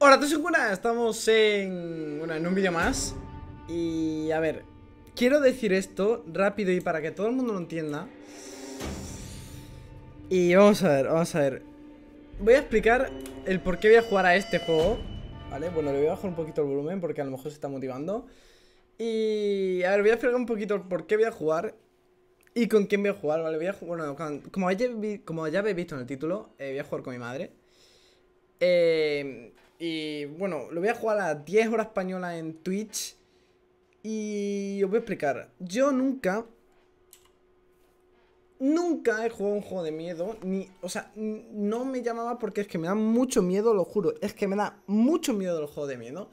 Hola, buenas, estamos en, bueno, en un vídeo más Y a ver, quiero decir esto rápido y para que todo el mundo lo entienda Y vamos a ver, vamos a ver Voy a explicar el por qué voy a jugar a este juego Vale, bueno, le voy a bajar un poquito el volumen porque a lo mejor se está motivando Y a ver, voy a explicar un poquito el por qué voy a jugar y con quién voy a jugar, vale, voy a jugar, bueno, como, ya, habéis visto en el título, eh, voy a jugar con mi madre eh, y bueno, lo voy a jugar a 10 horas españolas en Twitch. Y os voy a explicar. Yo nunca. Nunca he jugado un juego de miedo. Ni. O sea, no me llamaba porque es que me da mucho miedo, lo juro. Es que me da mucho miedo el juego de miedo.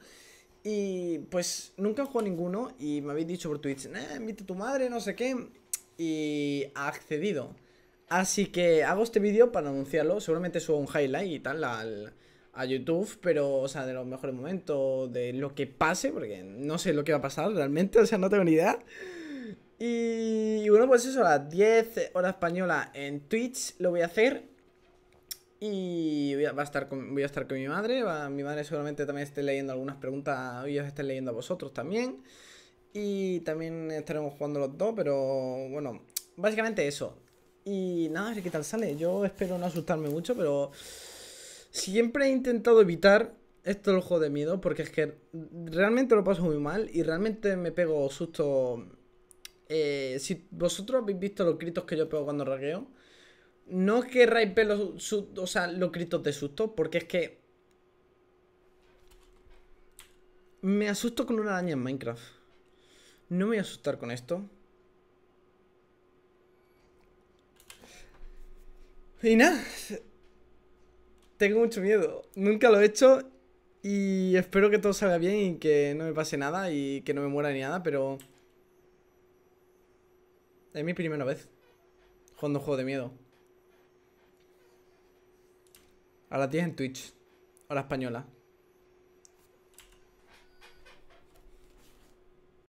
Y pues nunca he jugado ninguno. Y me habéis dicho por Twitch, eh, invite a tu madre, no sé qué. Y ha accedido. Así que hago este vídeo para anunciarlo. Seguramente subo un highlight y tal a YouTube, pero, o sea, de los mejores momentos, de lo que pase, porque no sé lo que va a pasar realmente, o sea, no tengo ni idea. Y, bueno, pues eso, a las 10 horas española en Twitch lo voy a hacer. Y voy a, estar con, voy a estar con mi madre. mi madre seguramente también esté leyendo algunas preguntas. y os esté leyendo a vosotros también. Y también estaremos jugando los dos, pero bueno, básicamente eso. Y nada, a ver qué tal sale. Yo espero no asustarme mucho, pero siempre he intentado evitar esto el juego de miedo porque es que realmente lo paso muy mal y realmente me pego susto. Eh, si vosotros habéis visto los gritos que yo pego cuando ragueo, no que ver los, o sea, los gritos de susto porque es que me asusto con una araña en Minecraft. No me voy a asustar con esto. Y nada. Tengo mucho miedo. Nunca lo he hecho. Y espero que todo salga bien y que no me pase nada y que no me muera ni nada, pero... Es mi primera vez jugando un juego de miedo. Ahora tienes en Twitch. Hola española.